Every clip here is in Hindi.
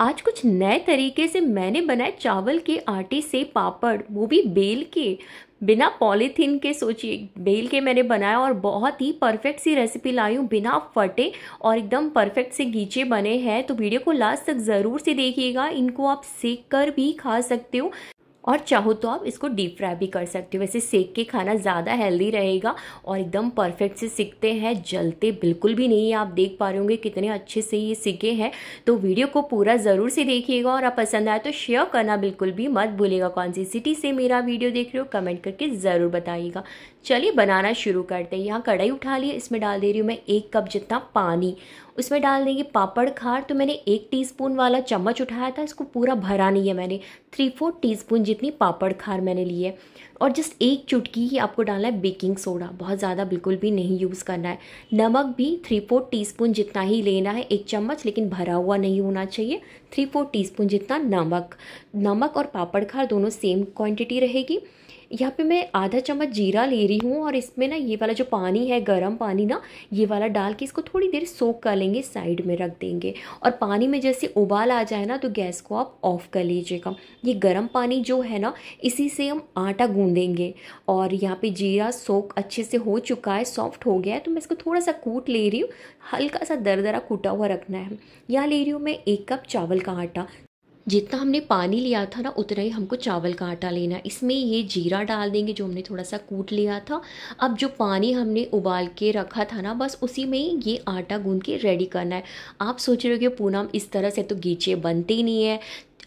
आज कुछ नए तरीके से मैंने बनाए चावल के आटे से पापड़ वो भी बेल के बिना पॉलीथीन के सोचिए बेल के मैंने बनाया और बहुत ही परफेक्ट सी रेसिपी लाई हूँ बिना फटे और एकदम परफेक्ट से गीचे बने हैं तो वीडियो को लास्ट तक ज़रूर से देखिएगा इनको आप सेक कर भी खा सकते हो और चाहो तो आप इसको डीप फ्राई भी कर सकते हो वैसे सेक के खाना ज़्यादा हेल्दी रहेगा और एकदम परफेक्ट से सिकते हैं जलते बिल्कुल भी नहीं आप देख पा रहे होंगे कितने अच्छे से ये सिके हैं तो वीडियो को पूरा ज़रूर से देखिएगा और आप पसंद आए तो शेयर करना बिल्कुल भी मत भूलेगा कौन सी सिटी से मेरा वीडियो देख रहे हो कमेंट करके ज़रूर बताइएगा चलिए बनाना शुरू करते हैं यहाँ कढ़ाई उठा लिए इसमें डाल दे रही हूँ मैं एक कप जितना पानी उसमें डाल देंगे पापड़ खार तो मैंने एक टीस्पून वाला चम्मच उठाया था इसको पूरा भरा नहीं है मैंने थ्री फोर टीस्पून जितनी पापड़ खार मैंने ली है और जस्ट एक चुटकी ही आपको डालना है बेकिंग सोडा बहुत ज़्यादा बिल्कुल भी नहीं यूज़ करना है नमक भी थ्री फोर टी जितना ही लेना है एक चम्मच लेकिन भरा हुआ नहीं होना चाहिए थ्री फोर टी जितना नमक नमक और पापड़ खार दोनों सेम क्वान्टिटी रहेगी यहाँ पे मैं आधा चम्मच जीरा ले रही हूँ और इसमें ना ये वाला जो पानी है गर्म पानी ना ये वाला डाल के इसको थोड़ी देर सोख कर लेंगे साइड में रख देंगे और पानी में जैसे उबाल आ जाए ना तो गैस को आप ऑफ़ कर लीजिएगा ये गर्म पानी जो है ना इसी से हम आटा गूँधेंगे और यहाँ पे जीरा सोख अच्छे से हो चुका है सॉफ्ट हो गया है तो मैं इसको थोड़ा सा कूट ले रही हूँ हल्का सा दरा कूटा हुआ रखना है यहाँ ले रही हूँ मैं एक कप चावल का आटा जितना हमने पानी लिया था ना उतना ही हमको चावल का आटा लेना है इसमें ये जीरा डाल देंगे जो हमने थोड़ा सा कूट लिया था अब जो पानी हमने उबाल के रखा था ना बस उसी में ही ये आटा गूंद के रेडी करना है आप सोच रहे हो कि पूनम इस तरह से तो गीचे बनते ही नहीं है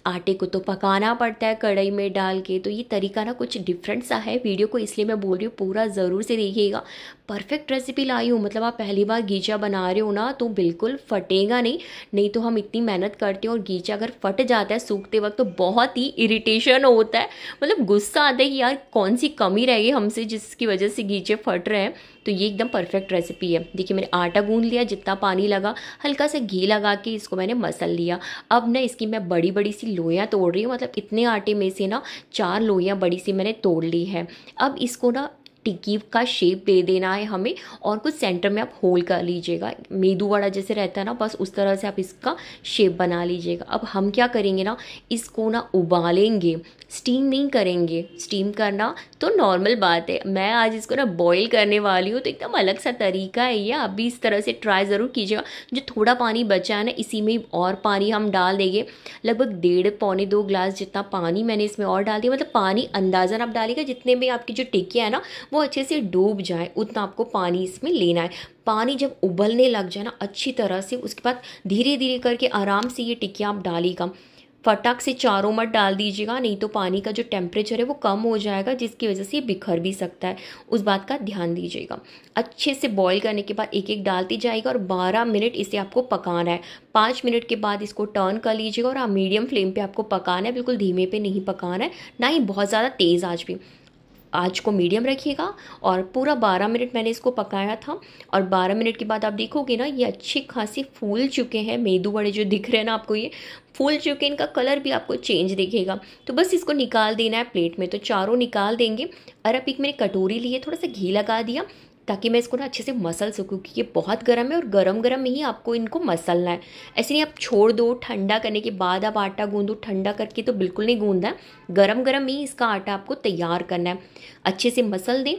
आटे को तो पकाना पड़ता है कढ़ाई में डाल के तो ये तरीका ना कुछ डिफरेंट सा है वीडियो को इसलिए मैं बोल रही हूँ पूरा ज़रूर से देखिएगा परफेक्ट रेसिपी लाई हूँ मतलब आप पहली बार गीचा बना रहे हो ना तो बिल्कुल फटेगा नहीं नहीं तो हम इतनी मेहनत करते हैं और गीचा अगर फट जाता है सूखते वक्त तो बहुत ही इरिटेशन होता है मतलब गुस्सा आता है कि यार कौन सी कमी रह गई हमसे जिसकी वजह से गीचे फट रहे हैं तो ये एकदम परफेक्ट रेसिपी है देखिए मैंने आटा गूंद लिया जितना पानी लगा हल्का सा घी लगा के इसको मैंने मसल लिया अब ना इसकी मैं बड़ी बड़ी सी लोहियाँ तोड़ रही हूँ मतलब इतने आटे में से ना चार लोहियाँ बड़ी सी मैंने तोड़ ली है अब इसको ना टिक्की का शेप दे देना है हमें और कुछ सेंटर में आप होल कर लीजिएगा मेदू वड़ा जैसे रहता है ना बस उस तरह से आप इसका शेप बना लीजिएगा अब हम क्या करेंगे ना इसको ना उबालेंगे स्टीम नहीं करेंगे स्टीम करना तो नॉर्मल बात है मैं आज इसको ना बॉईल करने वाली हूँ तो एकदम अलग सा तरीका है ये आप भी इस तरह से ट्राई ज़रूर कीजिएगा जो थोड़ा पानी बचा है ना इसी में और पानी हम डाल देंगे लगभग डेढ़ पौने दो ग्लास जितना पानी मैंने इसमें और डाल दिया मतलब पानी अंदाजन आप डालेगा जितने में आपकी जो टिक्कियाँ है ना वो अच्छे से डूब जाए उतना आपको पानी इसमें लेना है पानी जब उबलने लग जाए ना अच्छी तरह से उसके बाद धीरे धीरे करके आराम से ये टिक्किया आप डालिएगा फटाक से चारों मत डाल दीजिएगा नहीं तो पानी का जो टेम्परेचर है वो कम हो जाएगा जिसकी वजह से ये बिखर भी सकता है उस बात का ध्यान दीजिएगा अच्छे से बॉईल करने के बाद एक एक डालती जाएगा और 12 मिनट इसे आपको पकाना है पाँच मिनट के बाद इसको टर्न कर लीजिएगा और आप मीडियम फ्लेम पर आपको पकाना है बिल्कुल धीमे पर नहीं पकाना है ना ही बहुत ज़्यादा तेज़ आज भी आज को मीडियम रखिएगा और पूरा बारह मिनट मैंने इसको पकाया था और बारह मिनट के बाद आप देखोगे ना ये अच्छी खासी फूल चुके हैं मेदू बड़े जो दिख रहे हैं ना आपको ये फूल चुके इनका कलर भी आपको चेंज दिखेगा तो बस इसको निकाल देना है प्लेट में तो चारों निकाल देंगे अरब एक मैंने कटोरी ली है थोड़ा सा घी लगा दिया ताकि मैं इसको ना अच्छे से मसल सकूँ क्योंकि ये बहुत गर्म है और गरम गरम में ही आपको इनको मसलना है ऐसे नहीं आप छोड़ दो ठंडा करने के बाद आप आटा गूंदो ठंडा करके तो बिल्कुल नहीं गूंदना है गरम गरम में ही इसका आटा आपको तैयार करना है अच्छे से मसल दें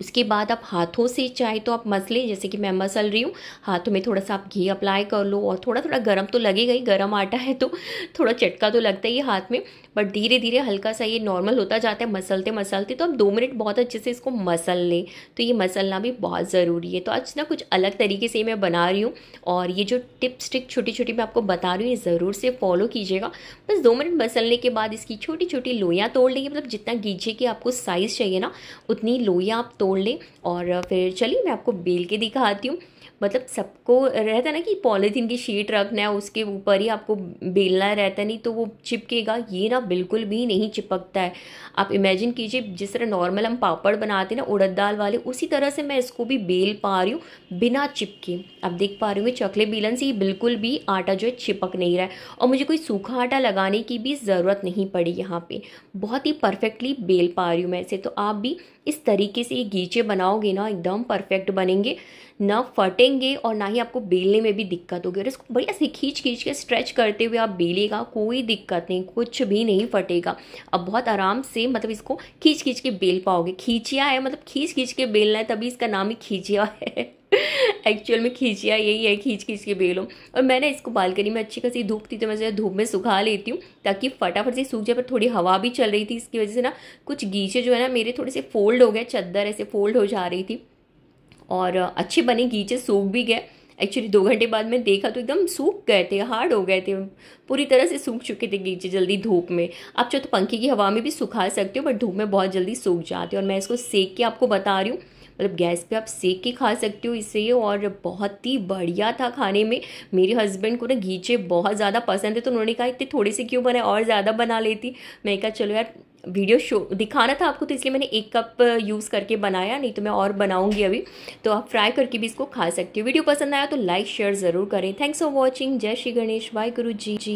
उसके बाद आप हाथों से चाहे तो आप मसले जैसे कि मैं मसल रही हूँ हाथों में थोड़ा सा आप घी अप्लाई कर लो और थोड़ा थोड़ा गर्म तो लगेगा ही गर्म आटा है तो थोड़ा चटका तो लगता ही हाथ में बट धीरे धीरे हल्का सा ये नॉर्मल होता जाता है मसलते मसलते तो आप दो मिनट बहुत अच्छे से इसको मसल लें तो ये मसलना भी बहुत ज़रूरी है तो आज ना कुछ अलग तरीके से मैं बना रही हूँ और ये जो टिप्स स्टिक छोटी छोटी मैं आपको बता रही हूँ ये ज़रूर से फॉलो कीजिएगा बस दो मिनट मसलने के बाद इसकी छोटी छोटी लोहियाँ तोड़ लेंगे मतलब जितना घीजिए की आपको साइज़ चाहिए ना उतनी लोहियाँ आप तोड़ तोड़ लें और फिर चलिए मैं आपको बेल के दिखाती हूँ मतलब सबको रहता है ना कि पॉलीथीन की शीट रखना है उसके ऊपर ही आपको बेलना रहता नहीं तो वो चिपकेगा ये ना बिल्कुल भी नहीं चिपकता है आप इमेजिन कीजिए जिस तरह नॉर्मल हम पापड़ बनाते हैं ना उड़द दाल वाले उसी तरह से मैं इसको भी बेल पा रही हूँ बिना चिपके आप देख पा रही हूँ चकले बेलन से ये बिल्कुल भी आटा जो है चिपक नहीं रहा है और मुझे कोई सूखा आटा लगाने की भी ज़रूरत नहीं पड़ी यहाँ पर बहुत ही परफेक्टली बेल पा रही हूँ मैं इसे तो आप भी इस तरीके से ये गीचे बनाओगे ना एकदम परफेक्ट बनेंगे ना फटेंगे और ना ही आपको बेलने में भी दिक्कत होगी और इसको बढ़िया से खींच खींच के स्ट्रेच करते हुए आप बेलेगा कोई दिक्कत नहीं कुछ भी नहीं फटेगा अब बहुत आराम से मतलब इसको खींच खींच के बेल पाओगे खींचिया है मतलब खींच खींच के बेलना है तभी इसका नाम ही खींचिया है एक्चुअल में खींचिया यही है खींच खींच के बेलो और मैं इसको बालकनी में अच्छी खासी धूप थी तो मैं धूप में सुखा लेती हूँ ताकि फटाफट से सूख जाए पर थोड़ी हवा भी चल रही थी इसकी वजह से ना कुछ गीचे जो है ना मेरे थोड़े से फोल्ड हो गए चद्दर ऐसे फोल्ड हो जा रही थी और अच्छे बने गीचे सूख भी गए एक्चुअली दो घंटे बाद में देखा तो एकदम सूख गए थे हार्ड हो गए थे पूरी तरह से सूख चुके थे गीचे जल्दी धूप में आप चाहे तो पंखे की हवा में भी सुखा सकते हो बट धूप में बहुत जल्दी सूख जाते हो और मैं इसको सेक के आपको बता रही हूँ मतलब गैस पे आप सेक के खा सकते हो इसे और बहुत ही बढ़िया था खाने में मेरे हस्बैंड को ना घीचे बहुत ज़्यादा पसंद है तो उन्होंने कहा इतने थोड़े से क्यों बनाए और ज़्यादा बना लेती मैं कहा चलो यार वीडियो शो दिखाना था आपको तो इसलिए मैंने एक कप यूज़ करके बनाया नहीं तो मैं और बनाऊंगी अभी तो आप फ्राई करके भी इसको खा सकते हो वीडियो पसंद आया तो लाइक शेयर ज़रूर करें थैंक्स फॉर वॉचिंग जय श्री गणेश वाई गुरु जी जी